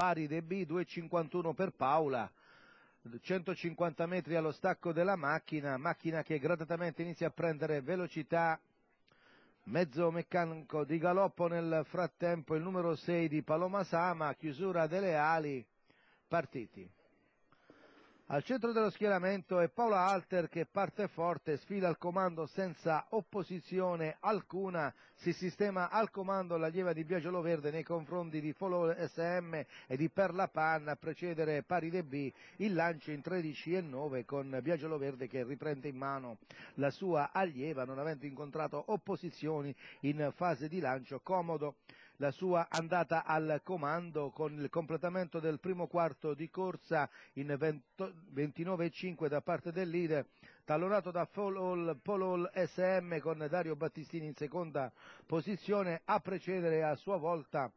pari De B, 2,51 per Paola. 150 metri allo stacco della macchina, macchina che gradatamente inizia a prendere velocità, mezzo meccanico di galoppo nel frattempo il numero 6 di Paloma Sama, chiusura delle ali, partiti. Al centro dello schieramento è Paola Alter che parte forte, sfida al comando senza opposizione alcuna, si sistema al comando l'allieva di Biagiolo Verde nei confronti di Follow SM e di Perla Panna, a precedere pari De B, il lancio in 13 e 9 con Biagiolo Verde che riprende in mano la sua allieva non avendo incontrato opposizioni in fase di lancio comodo la sua andata al comando con il completamento del primo quarto di corsa in 29,5 da parte del leader tallonato da Polol, Polol SM con Dario Battistini in seconda posizione a precedere a sua volta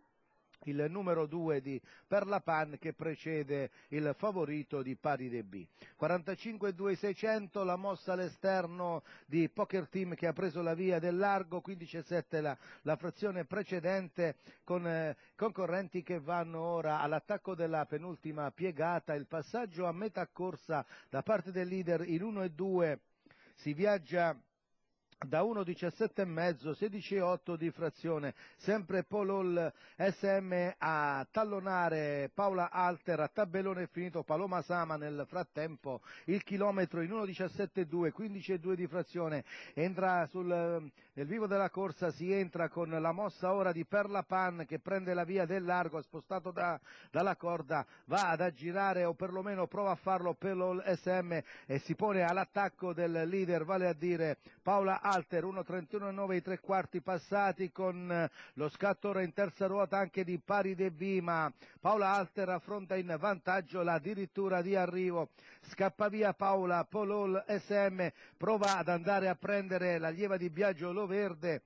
il numero 2 di Perlapan che precede il favorito di pari De B. 45-2600 la mossa all'esterno di Poker Team che ha preso la via del largo, 15-7 la, la, frazione precedente con eh, concorrenti che vanno ora all'attacco della penultima piegata, il passaggio a metà corsa da parte del leader in 1-2 si viaggia da 1,17,5 16,8 di frazione. Sempre Polol SM a tallonare Paola Alter a tabellone finito Paloma Sama nel frattempo il chilometro in 1,17,2, 15,2 di frazione. Entra sul, nel vivo della corsa, si entra con la mossa ora di Perla Pan che prende la via del largo, spostato da, dalla corda, va ad aggirare o perlomeno prova a farlo Polol SM e si pone all'attacco del leader, vale a dire Paola Alter 1.31.9 i tre quarti passati con eh, lo scatto ora in terza ruota anche di Pari De Vima. Paola Alter affronta in vantaggio la dirittura di arrivo. Scappa via Paola Polol SM, prova ad andare a prendere la lieva di Biagio Loverde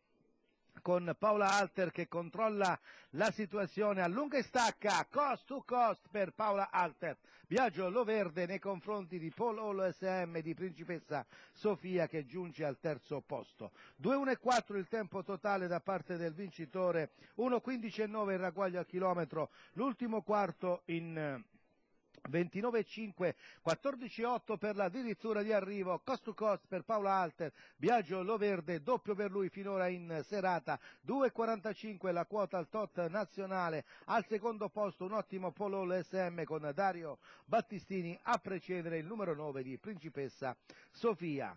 con Paola Alter che controlla la situazione, a lunga e stacca, cost to cost per Paola Alter, Biagio Loverde nei confronti di Paul Hall SM di Principessa Sofia che giunge al terzo posto. 2-1-4 il tempo totale da parte del vincitore, 1-15-9 il raguaglio al chilometro, l'ultimo quarto in eh, 29,5, 14,8 per la dirittura di arrivo, cost to cost per Paola Alter, Biagio Loverde, doppio per lui finora in serata, 2,45 la quota al tot nazionale, al secondo posto un ottimo polo l'SM con Dario Battistini a precedere il numero 9 di Principessa Sofia.